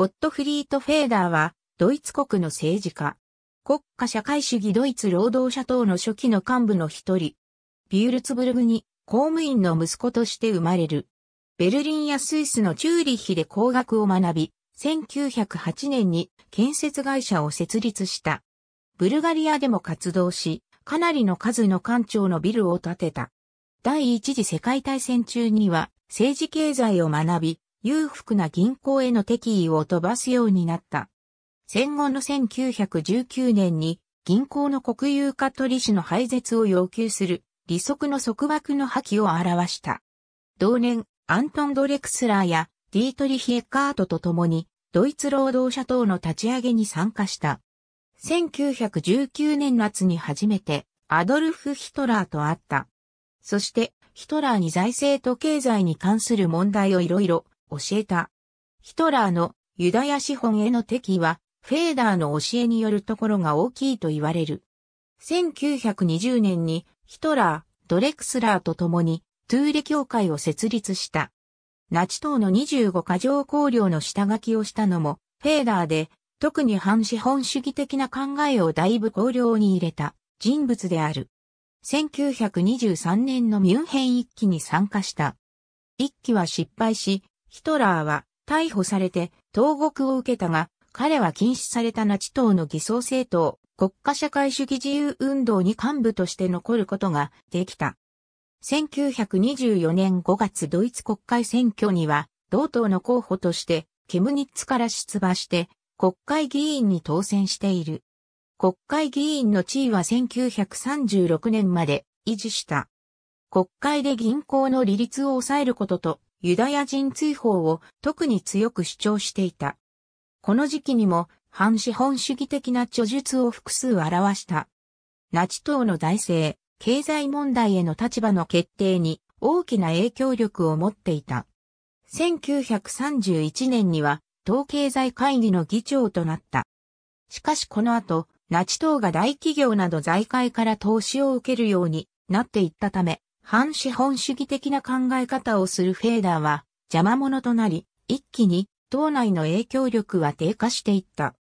ゴットフリート・フェーダーは、ドイツ国の政治家。国家社会主義ドイツ労働者党の初期の幹部の一人。ビュールツブルグに公務員の息子として生まれる。ベルリンやスイスのチューリッヒで工学を学び、1908年に建設会社を設立した。ブルガリアでも活動し、かなりの数の官庁のビルを建てた。第一次世界大戦中には政治経済を学び、裕福な銀行への敵意を飛ばすようになった。戦後の1919年に銀行の国有化取士の廃絶を要求する利息の束縛の破棄を表した。同年、アントン・ドレクスラーやディートリヒ・エッカートと共にドイツ労働者党の立ち上げに参加した。1919年夏に初めてアドルフ・ヒトラーと会った。そしてヒトラーに財政と経済に関する問題をいろいろ教えた。ヒトラーのユダヤ資本への敵は、フェーダーの教えによるところが大きいと言われる。1920年にヒトラー、ドレクスラーと共にトゥーレ協会を設立した。ナチ党の25か条綱領の下書きをしたのもフェーダーで、特に反資本主義的な考えをだいぶ考慮に入れた人物である。1923年のミュンヘン一期に参加した。一期は失敗し、ヒトラーは逮捕されて投獄を受けたが、彼は禁止されたナチ党の偽装政党、国家社会主義自由運動に幹部として残ることができた。1924年5月ドイツ国会選挙には、同党の候補として、ケムニッツから出馬して、国会議員に当選している。国会議員の地位は1936年まで維持した。国会で銀行の利率を抑えることとユダヤ人追放を特に強く主張していた。この時期にも反資本主義的な著述を複数表した。ナチ党の財政、経済問題への立場の決定に大きな影響力を持っていた。1931年には、党経済会議の議長となった。しかしこの後、ナチ党が大企業など財界から投資を受けるようになっていったため、反資本主義的な考え方をするフェーダーは邪魔者となり、一気に党内の影響力は低下していった。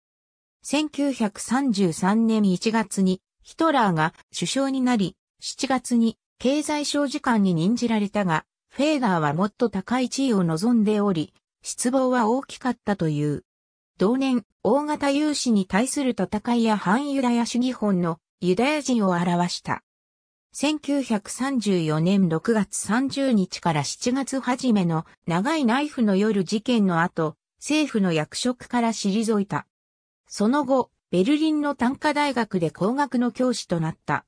1933年1月にヒトラーが首相になり、7月に経済省次官に任じられたが、フェーダーはもっと高い地位を望んでおり、失望は大きかったという。同年、大型融資に対する戦いや反ユダヤ主義本のユダヤ人を表した。1934年6月30日から7月初めの長いナイフの夜事件の後、政府の役職から退いた。その後、ベルリンの短科大学で工学の教師となった。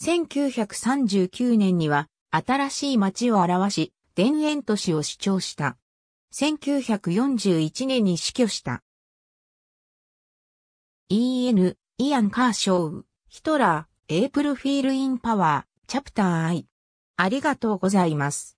1939年には新しい町を表し、田園都市を主張した。1941年に死去した。E.N. イアン・カーショウ、ヒトラエイプルフィールインパワー、チャプター I。ありがとうございます。